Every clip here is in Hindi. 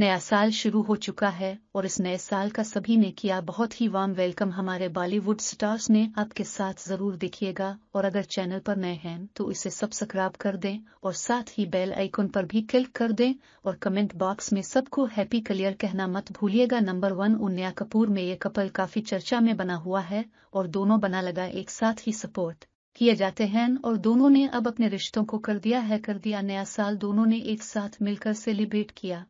नया साल शुरू हो चुका है और इस नए साल का सभी ने किया बहुत ही वार्म वेलकम हमारे बॉलीवुड स्टार्स ने आपके साथ जरूर देखिएगा और अगर चैनल पर नए हैं तो इसे सब्सक्राइब कर दें और साथ ही बेल आइकन पर भी क्लिक कर दें और कमेंट बॉक्स में सबको हैप्पी कलियर कहना मत भूलिएगा नंबर वन उन्या कपूर में ये कपल काफी चर्चा में बना हुआ है और दोनों बना लगा एक साथ ही सपोर्ट किए जाते हैं और दोनों ने अब अपने रिश्तों को कर दिया है कर दिया नया साल दोनों ने एक साथ मिलकर सेलिब्रेट किया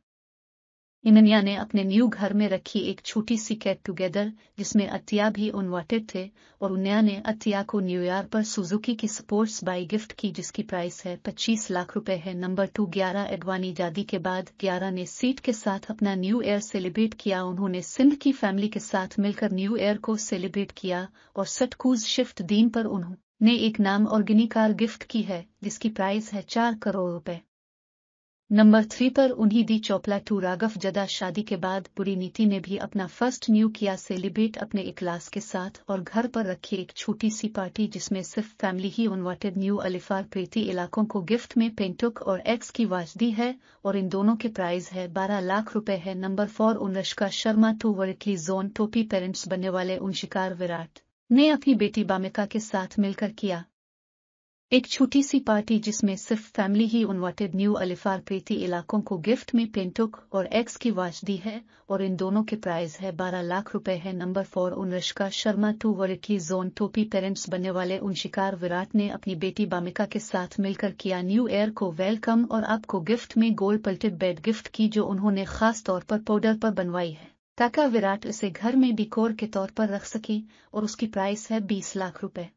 इनिया ने अपने न्यू घर में रखी एक छोटी सी गेट टुगेदर जिसमें अतिया भी उनवाटेड थे और उन्या ने अतिया को न्यूयॉर्क पर सुजुकी की स्पोर्ट्स बाई गिफ्ट की जिसकी प्राइस है 25 लाख रुपए है नंबर टू ग्यारह एडवानी जादी के बाद ग्यारह ने सीट के साथ अपना न्यू ईयर सेलिब्रेट किया उन्होंने सिंध की फैमिली के साथ मिलकर न्यू ईयर को सेलिब्रेट किया और सटकूज शिफ्ट दिन पर उन्होंने एक नाम और गिनी कार गिफ्ट की है जिसकी प्राइस है चार करोड़ रुपए नंबर थ्री पर उन्हीं दी चोपला टू राघव जदा शादी के बाद बुरी नीति ने भी अपना फर्स्ट न्यू किया सेलिब्रेट अपने इकलास के साथ और घर पर रखी एक छोटी सी पार्टी जिसमें सिर्फ फैमिली ही उनवाटेड न्यू अलिफार प्रीति इलाकों को गिफ्ट में पेंटुक और एक्स की वाच दी है और इन दोनों के प्राइज है बारह लाख रूपये है नंबर फोर उनरश्का शर्मा टू वर्टली जोन टोपी पेरेंट्स बनने वाले उनशिकार विराट ने अपनी बेटी बामिका के साथ मिलकर किया एक छोटी सी पार्टी जिसमें सिर्फ फैमिली ही उनवाटेड न्यू अलिफार पेटी इलाकों को गिफ्ट में पेंटुक और एक्स की वाच दी है और इन दोनों के प्राइस है 12 लाख रुपए है नंबर फोर उनरिश्का शर्मा टू इटली जोन टोपी पेरेंट्स बनने वाले उनशिकार विराट ने अपनी बेटी बामिका के साथ मिलकर किया न्यू ईयर को वेलकम और आपको गिफ्ट में गोल्ड पल्टेड बेड गिफ्ट की जो उन्होंने खास तौर पर पाउडर पर बनवाई है ताका विराट इसे घर में डिकोर के तौर पर रख सके और उसकी प्राइस है बीस लाख रूपये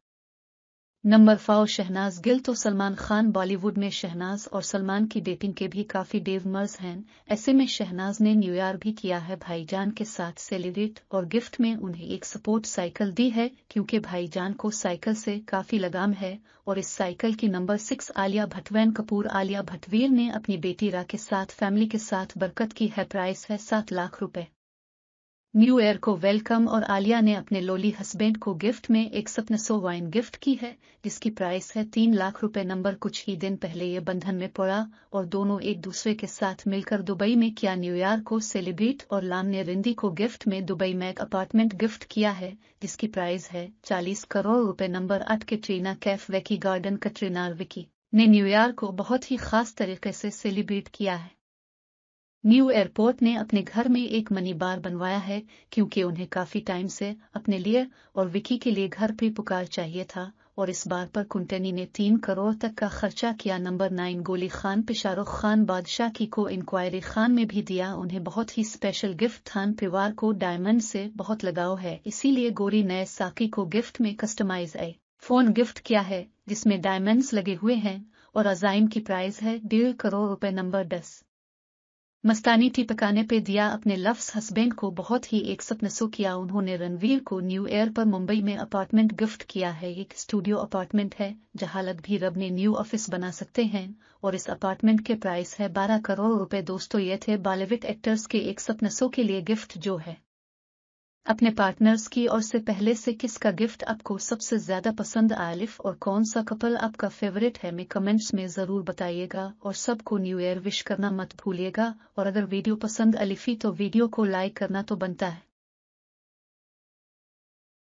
नंबर फाव शहनाज गिल तो सलमान खान बॉलीवुड में शहनाज और सलमान की डेटिंग के भी काफी डेवमर्ज हैं ऐसे में शहनाज ने न्यूयॉर्क भी किया है भाईजान के साथ सेलिब्रेट और गिफ्ट में उन्हें एक सपोर्ट साइकिल दी है क्योंकि भाईजान को साइकिल से काफी लगाम है और इस साइकिल की नंबर सिक्स आलिया भटवैन कपूर आलिया भटवीर ने अपनी बेटी रा के साथ फैमिली के साथ बरकत की है प्राइस है सात लाख रूपये न्यू ईयर को वेलकम और आलिया ने अपने लोली हस्बैंड को गिफ्ट में एक सो वाइन गिफ्ट की है जिसकी प्राइस है तीन लाख रुपए नंबर कुछ ही दिन पहले ये बंधन में पड़ा और दोनों एक दूसरे के साथ मिलकर दुबई में किया न्यू ईयर को सेलिब्रेट और लाम ने रिंदी को गिफ्ट में दुबई में एक अपार्टमेंट गिफ्ट किया है जिसकी प्राइस है चालीस करोड़ रूपए नंबर आठ के ट्रीना कैफ वेकी गार्डन कटरीनार विकी ने न्यू ईयर को बहुत ही खास तरीके से सेलिब्रेट किया है न्यू एयरपोर्ट ने अपने घर में एक मनी बार बनवाया है क्योंकि उन्हें काफी टाइम से अपने लिए और विकी के लिए घर पे पुकार चाहिए था और इस बार पर कुंटनी ने तीन करोड़ तक का खर्चा किया नंबर नाइन गोली खान पे शाहरुख खान बादशाह की को इंक्वायरी खान में भी दिया उन्हें बहुत ही स्पेशल गिफ्ट खान परिवार को डायमंड से बहुत लगाव है इसीलिए गोरी नए साकी को गिफ्ट में कस्टमाइज आई फोन गिफ्ट किया है जिसमें डायमंड्स लगे हुए हैं और अजाइम की प्राइस है डेढ़ करोड़ रुपए नंबर दस मस्तानी पकाने पे दिया अपने लफ्स हस्बैंड को बहुत ही एक सप नसो किया उन्होंने रणवीर को न्यू एयर पर मुंबई में अपार्टमेंट गिफ्ट किया है एक स्टूडियो अपार्टमेंट है जहां लग भी रब ने न्यू ऑफिस बना सकते हैं और इस अपार्टमेंट के प्राइस है बारह करोड़ रुपए दोस्तों ये थे बॉलीवुड एक्टर्स के एक सपन के लिए गिफ्ट जो है अपने पार्टनर्स की ओर से पहले से किसका गिफ्ट आपको सबसे ज्यादा पसंद आलिफ और कौन सा कपल आपका फेवरेट है मैं कमेंट्स में जरूर बताइएगा और सबको न्यू ईयर विश करना मत भूलिएगा और अगर वीडियो पसंद अलिफी तो वीडियो को लाइक करना तो बनता है